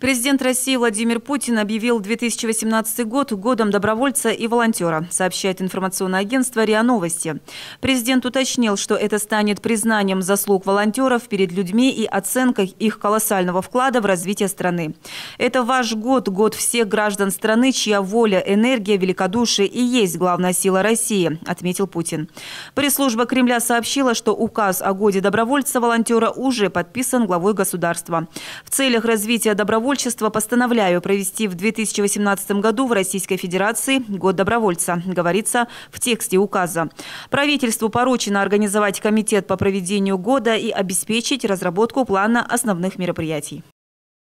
Президент России Владимир Путин объявил 2018 год годом добровольца и волонтера, сообщает информационное агентство РИА Новости. Президент уточнил, что это станет признанием заслуг волонтеров перед людьми и оценкой их колоссального вклада в развитие страны. Это ваш год, год всех граждан страны, чья воля, энергия, великодушие и есть главная сила России, отметил Путин. Пресс-служба Кремля сообщила, что указ о годе добровольца-волонтера уже подписан главой государства. В целях развития добровольца добровольчества постановляю провести в 2018 году в Российской Федерации год добровольца, говорится в тексте указа. Правительству поручено организовать комитет по проведению года и обеспечить разработку плана основных мероприятий.